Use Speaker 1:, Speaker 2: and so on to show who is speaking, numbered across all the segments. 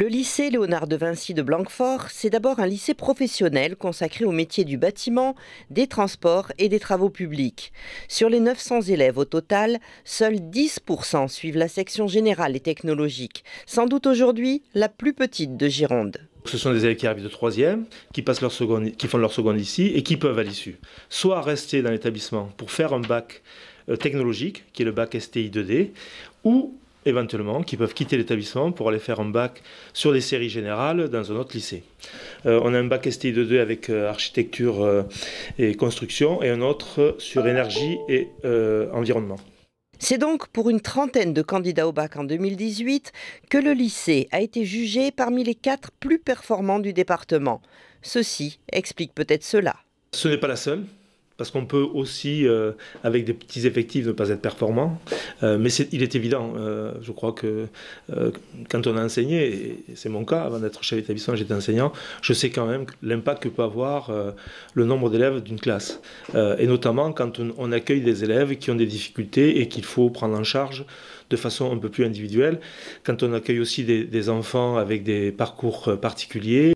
Speaker 1: Le lycée Léonard de Vinci de Blanquefort, c'est d'abord un lycée professionnel consacré au métiers du bâtiment, des transports et des travaux publics. Sur les 900 élèves au
Speaker 2: total, seuls
Speaker 1: 10% suivent la section générale et technologique, sans doute aujourd'hui
Speaker 2: la plus petite de Gironde. Ce sont des élèves qui arrivent de troisième, qui, passent leur seconde, qui font leur seconde ici et qui peuvent à l'issue soit rester dans l'établissement pour faire un bac euh, technologique, qui est le bac STI 2D, ou éventuellement, qui peuvent quitter l'établissement pour aller faire un bac sur les séries générales dans un autre lycée. Euh, on a un bac STI de 2 avec euh, architecture euh, et construction et un autre sur énergie et environnement.
Speaker 1: C'est donc pour une trentaine de candidats au bac en 2018 que le lycée a
Speaker 2: été jugé parmi les quatre plus performants du département. Ceci
Speaker 1: explique peut-être cela.
Speaker 2: Ce n'est pas la seule parce qu'on peut aussi, euh, avec des petits effectifs, ne pas être performant. Euh, mais il est évident, euh, je crois que quand on a enseigné, et c'est mon cas, avant d'être chef d'établissement, j'étais enseignant, je sais quand même l'impact que peut avoir le nombre d'élèves d'une classe. et notamment quand on, accueille des élèves qui ont des difficultés et qu'il faut prendre en charge de façon un peu plus individuelle. Quand on accueille aussi des enfants avec des parcours particuliers,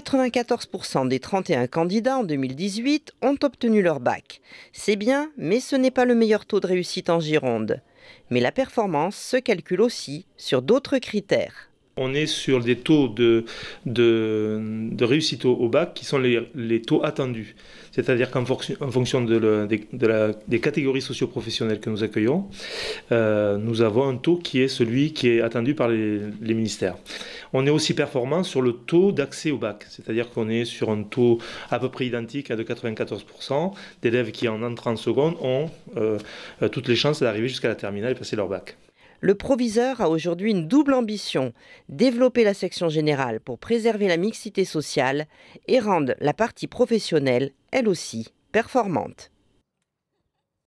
Speaker 2: 94% des 31 candidats
Speaker 1: en 2018 ont obtenu leur bac. C'est bien, mais ce n'est pas le meilleur taux de réussite en Gironde. Mais la performance se calcule aussi sur d'autres critères
Speaker 2: on est sur des taux de, réussite au, bac qui sont les, taux attendus. C'est-à-dire qu'en fonction, des catégories socioprofessionnelles que nous accueillons, euh, nous avons un taux qui est celui qui est attendu par les, ministères. On est aussi performant sur le taux d'accès au bac, c'est-à-dire qu'on est sur un taux à peu près identique à de 94% d'élèves qui en entrant en seconde ont euh, euh, toutes les chances d'arriver jusqu'à la terminale et passer leur bac.
Speaker 1: Le proviseur a aujourd'hui une double ambition, développer la section générale pour préserver la mixité sociale et rendre la partie professionnelle, elle aussi, performante.